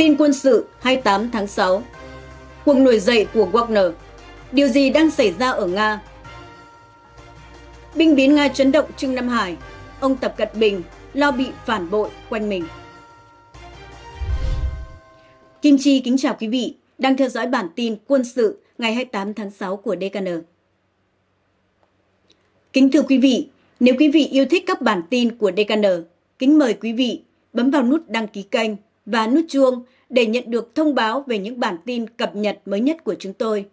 Tin quân sự 28 tháng 6 Cuộc nổi dậy của Wagner Điều gì đang xảy ra ở Nga? Binh biến Nga chấn động Trương Nam Hải Ông Tập Cận Bình lo bị phản bội quanh mình Kim Chi kính chào quý vị đang theo dõi bản tin quân sự ngày 28 tháng 6 của DKN. Kính thưa quý vị, nếu quý vị yêu thích các bản tin của DKN, kính mời quý vị bấm vào nút đăng ký kênh và nút chuông để nhận được thông báo về những bản tin cập nhật mới nhất của chúng tôi.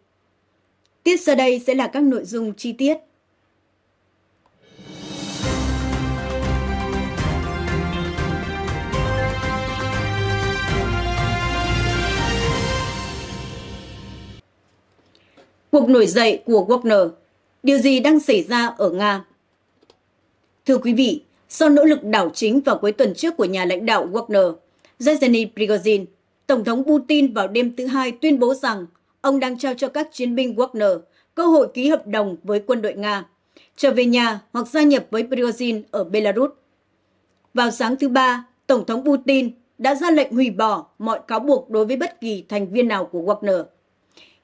Tiếp sau đây sẽ là các nội dung chi tiết. Cuộc nổi dậy của Wagner, điều gì đang xảy ra ở Nga? Thưa quý vị, sau nỗ lực đảo chính vào cuối tuần trước của nhà lãnh đạo Wagner, Yevgeny Prigozhin, Tổng thống Putin vào đêm thứ Hai tuyên bố rằng ông đang trao cho các chiến binh Wagner cơ hội ký hợp đồng với quân đội Nga, trở về nhà hoặc gia nhập với Prigozhin ở Belarus. Vào sáng thứ Ba, Tổng thống Putin đã ra lệnh hủy bỏ mọi cáo buộc đối với bất kỳ thành viên nào của Wagner.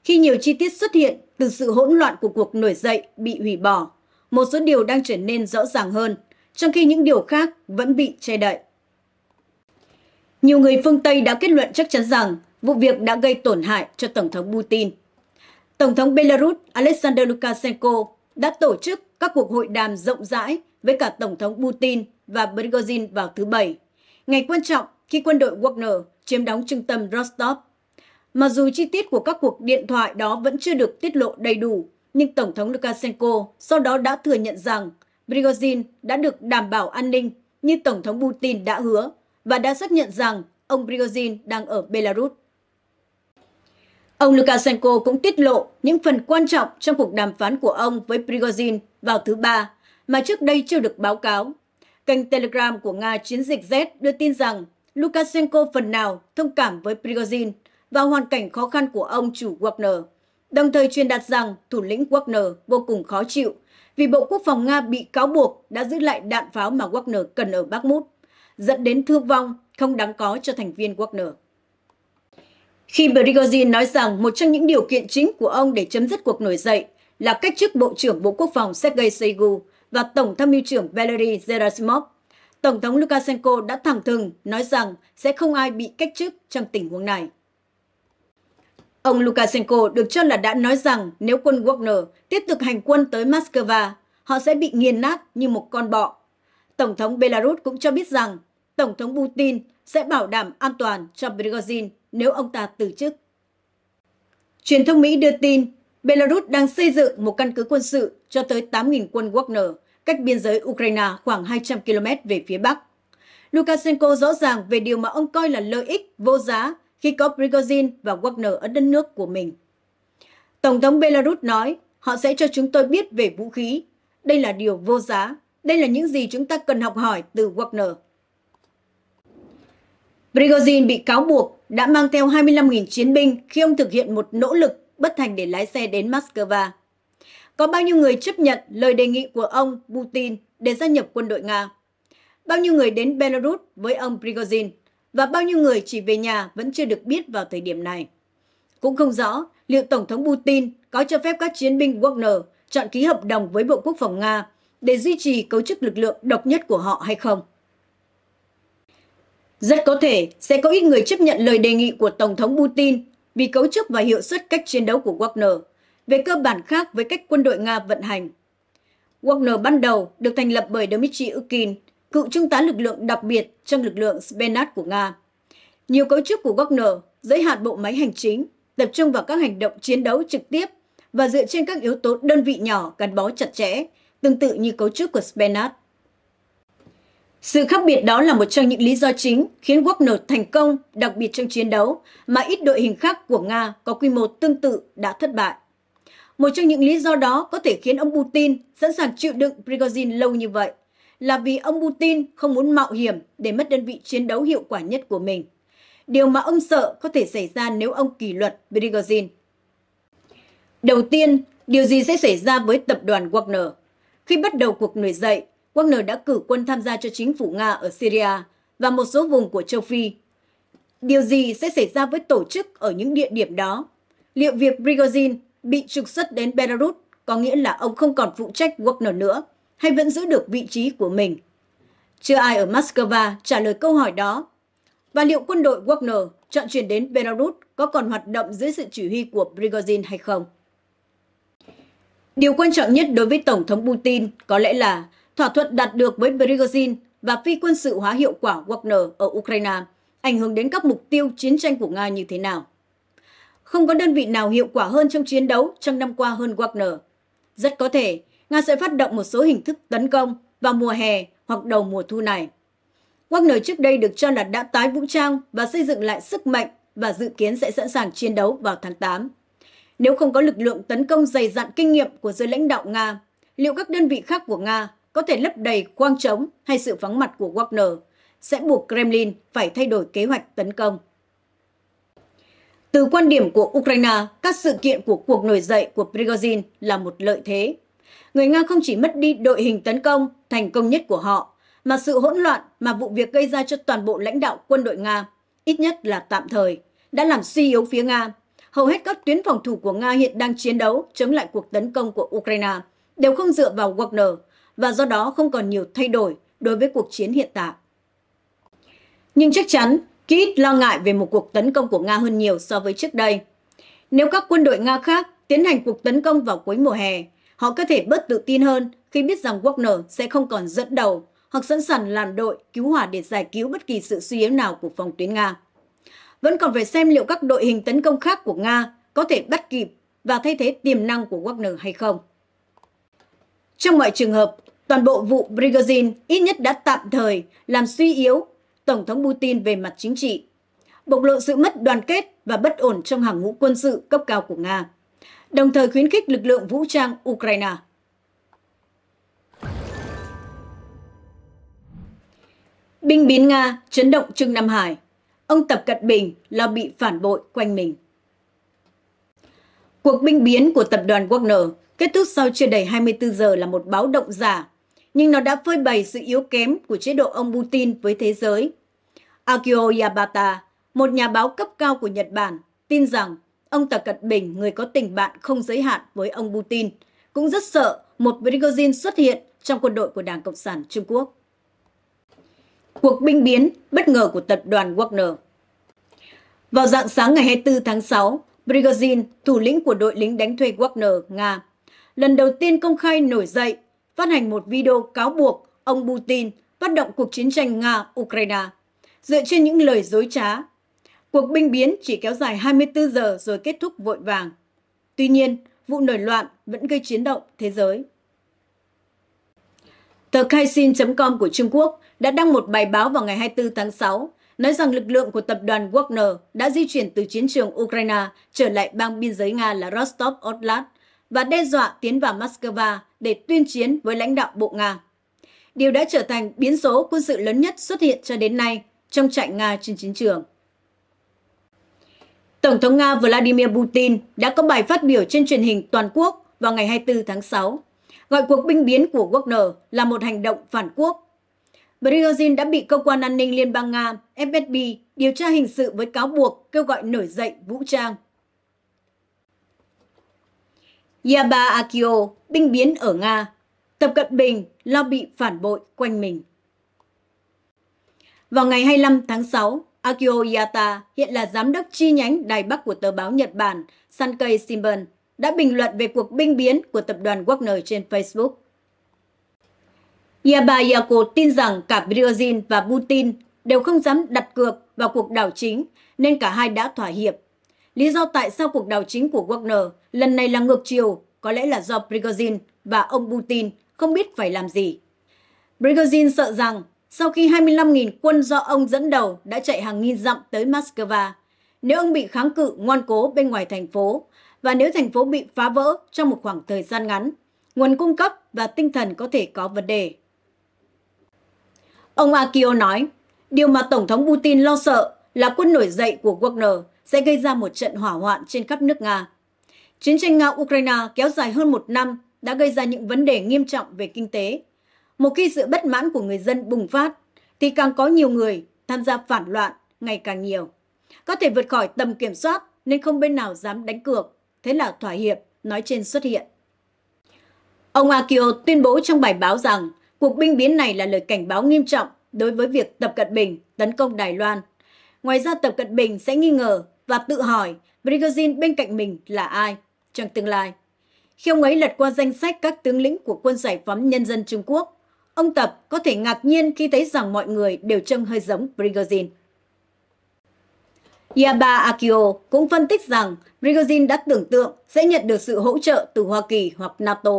Khi nhiều chi tiết xuất hiện từ sự hỗn loạn của cuộc nổi dậy bị hủy bỏ, một số điều đang trở nên rõ ràng hơn, trong khi những điều khác vẫn bị che đậy. Nhiều người phương Tây đã kết luận chắc chắn rằng vụ việc đã gây tổn hại cho Tổng thống Putin. Tổng thống Belarus Alexander Lukashenko đã tổ chức các cuộc hội đàm rộng rãi với cả Tổng thống Putin và Prigozhin vào thứ Bảy, ngày quan trọng khi quân đội Wagner chiếm đóng trung tâm Rostov. Mặc dù chi tiết của các cuộc điện thoại đó vẫn chưa được tiết lộ đầy đủ, nhưng Tổng thống Lukashenko sau đó đã thừa nhận rằng Prigozhin đã được đảm bảo an ninh như Tổng thống Putin đã hứa và đã xác nhận rằng ông Prigozhin đang ở Belarus. Ông Lukashenko cũng tiết lộ những phần quan trọng trong cuộc đàm phán của ông với Prigozhin vào thứ Ba mà trước đây chưa được báo cáo. Kênh Telegram của Nga Chiến dịch Z đưa tin rằng Lukashenko phần nào thông cảm với Prigozhin và hoàn cảnh khó khăn của ông chủ Wagner, đồng thời truyền đạt rằng thủ lĩnh Wagner vô cùng khó chịu vì Bộ Quốc phòng Nga bị cáo buộc đã giữ lại đạn pháo mà Wagner cần ở Bakhmut dẫn đến thương vong không đáng có cho thành viên Wagner. Khi Prigozhin nói rằng một trong những điều kiện chính của ông để chấm dứt cuộc nổi dậy là cách chức Bộ trưởng Bộ Quốc phòng Sergei Shoigu và Tổng tham mưu trưởng Valery Gerasimov, Tổng thống Lukashenko đã thẳng thừng nói rằng sẽ không ai bị cách chức trong tình huống này. Ông Lukashenko được cho là đã nói rằng nếu quân Wagner tiếp tục hành quân tới Moscow, họ sẽ bị nghiền nát như một con bọ Tổng thống Belarus cũng cho biết rằng Tổng thống Putin sẽ bảo đảm an toàn cho Prigozhin nếu ông ta từ chức. Truyền thông Mỹ đưa tin Belarus đang xây dựng một căn cứ quân sự cho tới 8.000 quân Wagner cách biên giới Ukraine khoảng 200 km về phía bắc. Lukashenko rõ ràng về điều mà ông coi là lợi ích vô giá khi có Prigozhin và Wagner ở đất nước của mình. Tổng thống Belarus nói họ sẽ cho chúng tôi biết về vũ khí. Đây là điều vô giá. Đây là những gì chúng ta cần học hỏi từ Wagner. Prigozhin bị cáo buộc đã mang theo 25.000 chiến binh khi ông thực hiện một nỗ lực bất thành để lái xe đến Moscow. Có bao nhiêu người chấp nhận lời đề nghị của ông Putin để gia nhập quân đội Nga? Bao nhiêu người đến Belarus với ông Prigozhin và bao nhiêu người chỉ về nhà vẫn chưa được biết vào thời điểm này. Cũng không rõ liệu Tổng thống Putin có cho phép các chiến binh Wagner chọn ký hợp đồng với Bộ Quốc phòng Nga để duy trì cấu trúc lực lượng độc nhất của họ hay không. Rất có thể sẽ có ít người chấp nhận lời đề nghị của Tổng thống Putin vì cấu trúc và hiệu suất cách chiến đấu của Wagner, về cơ bản khác với cách quân đội Nga vận hành. Wagner ban đầu được thành lập bởi Dmitry Ukin, cựu trung tá lực lượng đặc biệt trong lực lượng Spenat của Nga. Nhiều cấu trúc của Wagner giới hạn bộ máy hành chính, tập trung vào các hành động chiến đấu trực tiếp và dựa trên các yếu tố đơn vị nhỏ gắn bó chặt chẽ, tương tự như cấu trúc của Spinat. Sự khác biệt đó là một trong những lý do chính khiến Wagner thành công, đặc biệt trong chiến đấu, mà ít đội hình khác của Nga có quy mô tương tự đã thất bại. Một trong những lý do đó có thể khiến ông Putin sẵn sàng chịu đựng Prigozhin lâu như vậy, là vì ông Putin không muốn mạo hiểm để mất đơn vị chiến đấu hiệu quả nhất của mình. Điều mà ông sợ có thể xảy ra nếu ông kỷ luật Prigozhin. Đầu tiên, điều gì sẽ xảy ra với tập đoàn Wagner? Khi bắt đầu cuộc nổi dậy, Wagner đã cử quân tham gia cho chính phủ Nga ở Syria và một số vùng của châu Phi. Điều gì sẽ xảy ra với tổ chức ở những địa điểm đó? Liệu việc Prigozhin bị trục xuất đến Belarus có nghĩa là ông không còn phụ trách Wagner nữa hay vẫn giữ được vị trí của mình? Chưa ai ở Moscow trả lời câu hỏi đó. Và liệu quân đội Wagner chọn chuyển đến Belarus có còn hoạt động dưới sự chỉ huy của Prigozhin hay không? Điều quan trọng nhất đối với Tổng thống Putin có lẽ là thỏa thuận đạt được với Prigozhin và phi quân sự hóa hiệu quả Wagner ở Ukraine ảnh hưởng đến các mục tiêu chiến tranh của Nga như thế nào. Không có đơn vị nào hiệu quả hơn trong chiến đấu trong năm qua hơn Wagner. Rất có thể, Nga sẽ phát động một số hình thức tấn công vào mùa hè hoặc đầu mùa thu này. Wagner trước đây được cho là đã tái vũ trang và xây dựng lại sức mạnh và dự kiến sẽ sẵn sàng chiến đấu vào tháng 8. Nếu không có lực lượng tấn công dày dặn kinh nghiệm của giới lãnh đạo Nga, liệu các đơn vị khác của Nga có thể lấp đầy khoang trống hay sự vắng mặt của Wagner sẽ buộc Kremlin phải thay đổi kế hoạch tấn công. Từ quan điểm của Ukraine, các sự kiện của cuộc nổi dậy của Prigozhin là một lợi thế. Người Nga không chỉ mất đi đội hình tấn công, thành công nhất của họ, mà sự hỗn loạn mà vụ việc gây ra cho toàn bộ lãnh đạo quân đội Nga, ít nhất là tạm thời, đã làm suy yếu phía Nga hầu hết các tuyến phòng thủ của Nga hiện đang chiến đấu chống lại cuộc tấn công của Ukraine đều không dựa vào Wagner và do đó không còn nhiều thay đổi đối với cuộc chiến hiện tại. Nhưng chắc chắn, Kyiv lo ngại về một cuộc tấn công của Nga hơn nhiều so với trước đây. Nếu các quân đội Nga khác tiến hành cuộc tấn công vào cuối mùa hè, họ có thể bớt tự tin hơn khi biết rằng Wagner sẽ không còn dẫn đầu hoặc sẵn sàng làm đội cứu hỏa để giải cứu bất kỳ sự suy yếu nào của phòng tuyến Nga vẫn còn phải xem liệu các đội hình tấn công khác của Nga có thể bắt kịp và thay thế tiềm năng của Wagner hay không. Trong mọi trường hợp, toàn bộ vụ Prigozhin ít nhất đã tạm thời làm suy yếu Tổng thống Putin về mặt chính trị, bộc lộ sự mất đoàn kết và bất ổn trong hàng ngũ quân sự cấp cao của Nga, đồng thời khuyến khích lực lượng vũ trang Ukraine. Binh biến Nga chấn động Trưng Nam Hải ông Tập Cận Bình là bị phản bội quanh mình. Cuộc binh biến của tập đoàn Wagner kết thúc sau chưa đầy 24 giờ là một báo động giả, nhưng nó đã phơi bày sự yếu kém của chế độ ông Putin với thế giới. Akio Yabata, một nhà báo cấp cao của Nhật Bản, tin rằng ông Tập Cận Bình, người có tình bạn không giới hạn với ông Putin, cũng rất sợ một Prigozhin xuất hiện trong quân đội của Đảng Cộng sản Trung Quốc cuộc binh biến bất ngờ của tập đoàn Wagner. Vào dạng sáng ngày 24 tháng 6, Prigozhin, thủ lĩnh của đội lính đánh thuê Wagner, Nga, lần đầu tiên công khai nổi dậy, phát hành một video cáo buộc ông Putin phát động cuộc chiến tranh Nga-Ukraine, dựa trên những lời dối trá. Cuộc binh biến chỉ kéo dài 24 giờ rồi kết thúc vội vàng. Tuy nhiên, vụ nổi loạn vẫn gây chiến động thế giới. Tờ Caixin.com của Trung Quốc đã đăng một bài báo vào ngày 24 tháng 6 nói rằng lực lượng của tập đoàn Wagner đã di chuyển từ chiến trường Ukraine trở lại bang biên giới Nga là Rostov-Oblast và đe dọa tiến vào Moscow để tuyên chiến với lãnh đạo bộ Nga. Điều đã trở thành biến số quân sự lớn nhất xuất hiện cho đến nay trong trại Nga trên chiến trường. Tổng thống Nga Vladimir Putin đã có bài phát biểu trên truyền hình toàn quốc vào ngày 24 tháng 6 gọi cuộc binh biến của Wagner là một hành động phản quốc. Prigozhin đã bị cơ quan an ninh Liên bang Nga FSB điều tra hình sự với cáo buộc kêu gọi nổi dậy vũ trang. Yaba Akio, binh biến ở Nga, Tập Cận Bình lo bị phản bội quanh mình. Vào ngày 25 tháng 6, Akio Yata hiện là giám đốc chi nhánh Đài Bắc của tờ báo Nhật Bản Sankei Shimbun đã bình luận về cuộc binh biến của tập đoàn Wagner trên Facebook. Yabayako tin rằng cả Prigozhin và Putin đều không dám đặt cược vào cuộc đảo chính nên cả hai đã thỏa hiệp. Lý do tại sao cuộc đảo chính của Wagner lần này là ngược chiều có lẽ là do Prigozhin và ông Putin không biết phải làm gì. Prigozhin sợ rằng sau khi 25.000 quân do ông dẫn đầu đã chạy hàng nghìn dặm tới Moscow, nếu ông bị kháng cự ngoan cố bên ngoài thành phố, và nếu thành phố bị phá vỡ trong một khoảng thời gian ngắn, nguồn cung cấp và tinh thần có thể có vấn đề. Ông Akio nói, điều mà Tổng thống Putin lo sợ là quân nổi dậy của Wagner sẽ gây ra một trận hỏa hoạn trên khắp nước Nga. Chiến tranh Nga-Ukraine kéo dài hơn một năm đã gây ra những vấn đề nghiêm trọng về kinh tế. Một khi sự bất mãn của người dân bùng phát, thì càng có nhiều người tham gia phản loạn ngày càng nhiều. Có thể vượt khỏi tầm kiểm soát nên không bên nào dám đánh cược thế là thỏa hiệp nói trên xuất hiện. Ông Akio tuyên bố trong bài báo rằng cuộc binh biến này là lời cảnh báo nghiêm trọng đối với việc Tập Cận Bình tấn công Đài Loan. Ngoài ra Tập Cận Bình sẽ nghi ngờ và tự hỏi Prigozhin bên cạnh mình là ai trong tương lai. Khi ông ấy lật qua danh sách các tướng lĩnh của quân giải phóng nhân dân Trung Quốc, ông Tập có thể ngạc nhiên khi thấy rằng mọi người đều trông hơi giống Prigozhin. Yaba Akio cũng phân tích rằng Prigozhin đã tưởng tượng sẽ nhận được sự hỗ trợ từ Hoa Kỳ hoặc NATO.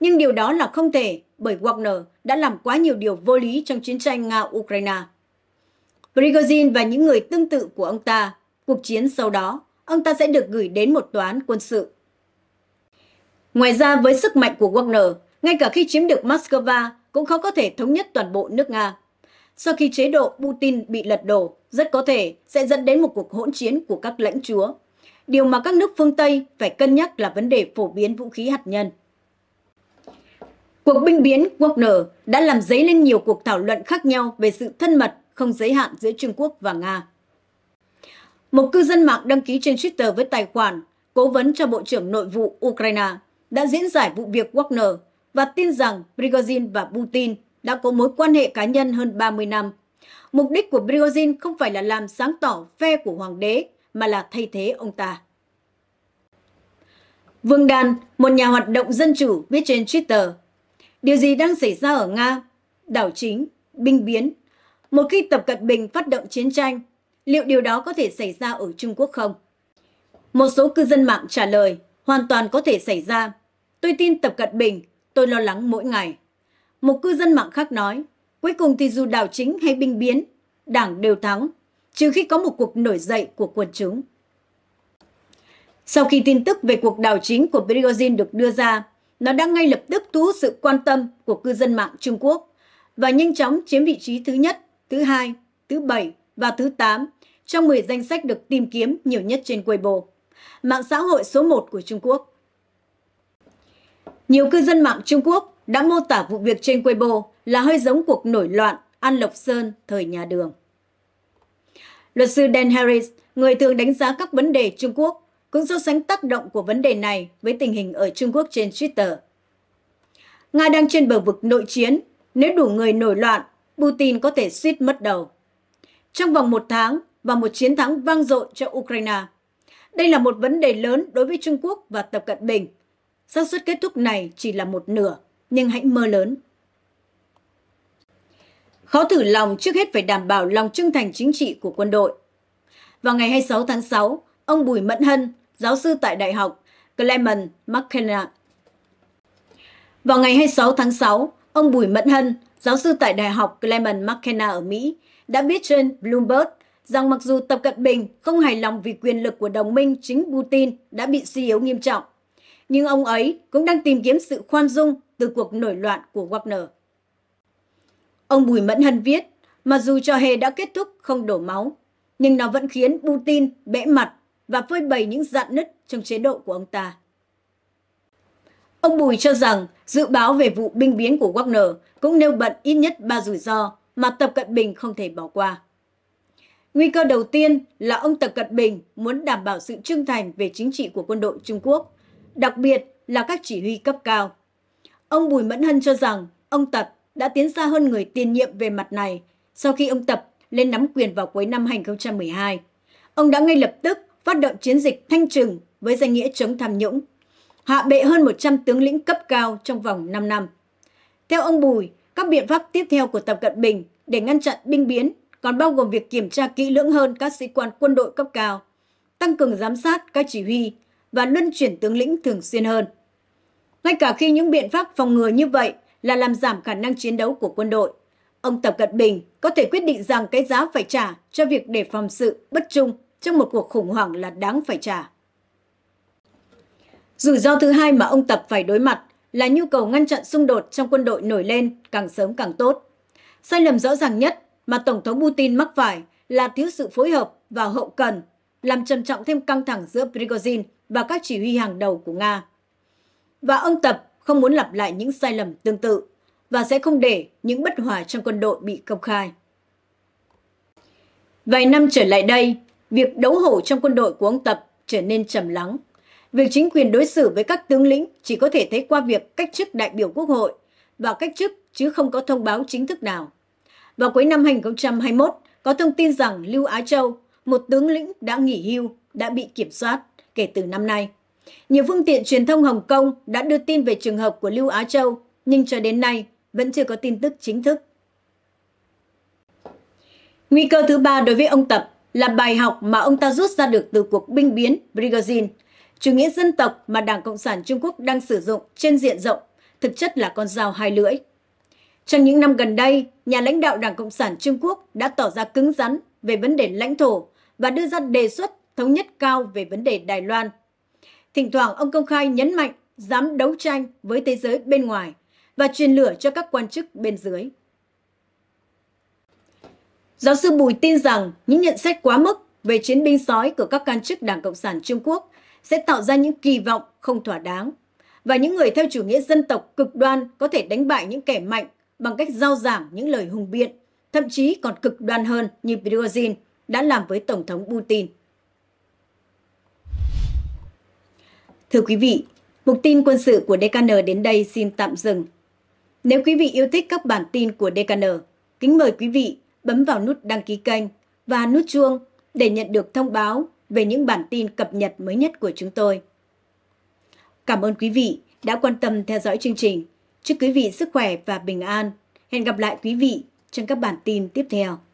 Nhưng điều đó là không thể bởi Wagner đã làm quá nhiều điều vô lý trong chiến tranh Nga-Ukraine. Prigozhin và những người tương tự của ông ta, cuộc chiến sau đó, ông ta sẽ được gửi đến một toán quân sự. Ngoài ra, với sức mạnh của Wagner, ngay cả khi chiếm được Moscow cũng khó có thể thống nhất toàn bộ nước Nga. Sau khi chế độ Putin bị lật đổ, rất có thể sẽ dẫn đến một cuộc hỗn chiến của các lãnh chúa. Điều mà các nước phương Tây phải cân nhắc là vấn đề phổ biến vũ khí hạt nhân. Cuộc binh biến Wagner đã làm dấy lên nhiều cuộc thảo luận khác nhau về sự thân mật không giới hạn giữa Trung Quốc và Nga. Một cư dân mạng đăng ký trên Twitter với tài khoản cố vấn cho Bộ trưởng Nội vụ Ukraine đã diễn giải vụ việc Wagner và tin rằng Prigozhin và Putin đã có mối quan hệ cá nhân hơn 30 năm Mục đích của Prigozhin không phải là làm sáng tỏ phe của hoàng đế, mà là thay thế ông ta. Vương Đan, một nhà hoạt động dân chủ, viết trên Twitter. Điều gì đang xảy ra ở Nga? Đảo chính, binh biến. Một khi Tập Cận Bình phát động chiến tranh, liệu điều đó có thể xảy ra ở Trung Quốc không? Một số cư dân mạng trả lời, hoàn toàn có thể xảy ra. Tôi tin Tập Cận Bình, tôi lo lắng mỗi ngày. Một cư dân mạng khác nói, Cuối cùng thì dù đảo chính hay binh biến, đảng đều thắng, trừ khi có một cuộc nổi dậy của quần chúng. Sau khi tin tức về cuộc đảo chính của Prigozhin được đưa ra, nó đã ngay lập tức thu hút sự quan tâm của cư dân mạng Trung Quốc và nhanh chóng chiếm vị trí thứ nhất, thứ hai, thứ bảy và thứ tám trong 10 danh sách được tìm kiếm nhiều nhất trên Weibo, mạng xã hội số 1 của Trung Quốc. Nhiều cư dân mạng Trung Quốc đã mô tả vụ việc trên Weibo là hơi giống cuộc nổi loạn An Lộc Sơn thời nhà đường. Luật sư Dan Harris, người thường đánh giá các vấn đề Trung Quốc, cũng so sánh tác động của vấn đề này với tình hình ở Trung Quốc trên Twitter. Nga đang trên bờ vực nội chiến, nếu đủ người nổi loạn, Putin có thể suýt mất đầu. Trong vòng một tháng và một chiến thắng vang dội cho Ukraine, đây là một vấn đề lớn đối với Trung Quốc và Tập Cận Bình. xác suất kết thúc này chỉ là một nửa nhưng hãy mơ lớn. Khó thử lòng trước hết phải đảm bảo lòng trung thành chính trị của quân đội. Vào ngày 26 tháng 6, ông Bùi Mẫn Hân, giáo sư tại Đại học Clement McKenna. Vào ngày 26 tháng 6, ông Bùi Mẫn Hân, giáo sư tại Đại học Clement McKenna ở Mỹ, đã biết trên Bloomberg rằng mặc dù Tập Cận Bình không hài lòng vì quyền lực của đồng minh chính Putin đã bị suy yếu nghiêm trọng, nhưng ông ấy cũng đang tìm kiếm sự khoan dung từ cuộc nổi loạn của Wagner. Ông Bùi Mẫn Hân viết, mặc dù trò hề đã kết thúc không đổ máu, nhưng nó vẫn khiến Putin bẽ mặt và phơi bày những dạn nứt trong chế độ của ông ta. Ông Bùi cho rằng dự báo về vụ binh biến của Wagner cũng nêu bật ít nhất ba rủi ro mà Tập Cận Bình không thể bỏ qua. Nguy cơ đầu tiên là ông Tập Cận Bình muốn đảm bảo sự trung thành về chính trị của quân đội Trung Quốc đặc biệt là các chỉ huy cấp cao. Ông Bùi Mẫn Hân cho rằng ông Tập đã tiến xa hơn người tiền nhiệm về mặt này sau khi ông Tập lên nắm quyền vào cuối năm 2012. Ông đã ngay lập tức phát động chiến dịch thanh trừng với danh nghĩa chống tham nhũng, hạ bệ hơn 100 tướng lĩnh cấp cao trong vòng 5 năm. Theo ông Bùi, các biện pháp tiếp theo của Tập Cận Bình để ngăn chặn binh biến còn bao gồm việc kiểm tra kỹ lưỡng hơn các sĩ quan quân đội cấp cao, tăng cường giám sát các chỉ huy, và luân chuyển tướng lĩnh thường xuyên hơn. Ngay cả khi những biện pháp phòng ngừa như vậy là làm giảm khả năng chiến đấu của quân đội, ông Tập Cận Bình có thể quyết định rằng cái giá phải trả cho việc để phòng sự bất trung trong một cuộc khủng hoảng là đáng phải trả. Rủi ro thứ hai mà ông Tập phải đối mặt là nhu cầu ngăn chặn xung đột trong quân đội nổi lên càng sớm càng tốt. Sai lầm rõ ràng nhất mà Tổng thống Putin mắc phải là thiếu sự phối hợp và hậu cần, làm trầm trọng thêm căng thẳng giữa Prigozhin và các chỉ huy hàng đầu của Nga. Và ông Tập không muốn lặp lại những sai lầm tương tự và sẽ không để những bất hòa trong quân đội bị công khai. Vài năm trở lại đây, việc đấu hổ trong quân đội của ông Tập trở nên trầm lắng. Việc chính quyền đối xử với các tướng lĩnh chỉ có thể thấy qua việc cách chức đại biểu quốc hội và cách chức chứ không có thông báo chính thức nào. Vào cuối năm 2021, có thông tin rằng Lưu Á Châu, một tướng lĩnh đã nghỉ hưu, đã bị kiểm soát kể từ năm nay. Nhiều phương tiện truyền thông Hồng Kông đã đưa tin về trường hợp của Lưu Á Châu, nhưng cho đến nay vẫn chưa có tin tức chính thức. Nguy cơ thứ ba đối với ông Tập là bài học mà ông ta rút ra được từ cuộc binh biến Prigozhin. Chủ nghĩa dân tộc mà Đảng Cộng sản Trung Quốc đang sử dụng trên diện rộng thực chất là con dao hai lưỡi. Trong những năm gần đây, nhà lãnh đạo Đảng Cộng sản Trung Quốc đã tỏ ra cứng rắn về vấn đề lãnh thổ và đưa ra đề xuất thống nhất cao về vấn đề Đài Loan. Thỉnh thoảng ông công khai nhấn mạnh dám đấu tranh với thế giới bên ngoài và truyền lửa cho các quan chức bên dưới. Giáo sư Bùi tin rằng những nhận xét quá mức về chiến binh sói của các quan chức Đảng Cộng sản Trung Quốc sẽ tạo ra những kỳ vọng không thỏa đáng và những người theo chủ nghĩa dân tộc cực đoan có thể đánh bại những kẻ mạnh bằng cách giao giảng những lời hùng biện, thậm chí còn cực đoan hơn như Prigozhin đã làm với Tổng thống Putin. Thưa quý vị, mục tin quân sự của DKN đến đây xin tạm dừng. Nếu quý vị yêu thích các bản tin của DKN, kính mời quý vị bấm vào nút đăng ký kênh và nút chuông để nhận được thông báo về những bản tin cập nhật mới nhất của chúng tôi. Cảm ơn quý vị đã quan tâm theo dõi chương trình. Chúc quý vị sức khỏe và bình an. Hẹn gặp lại quý vị trong các bản tin tiếp theo.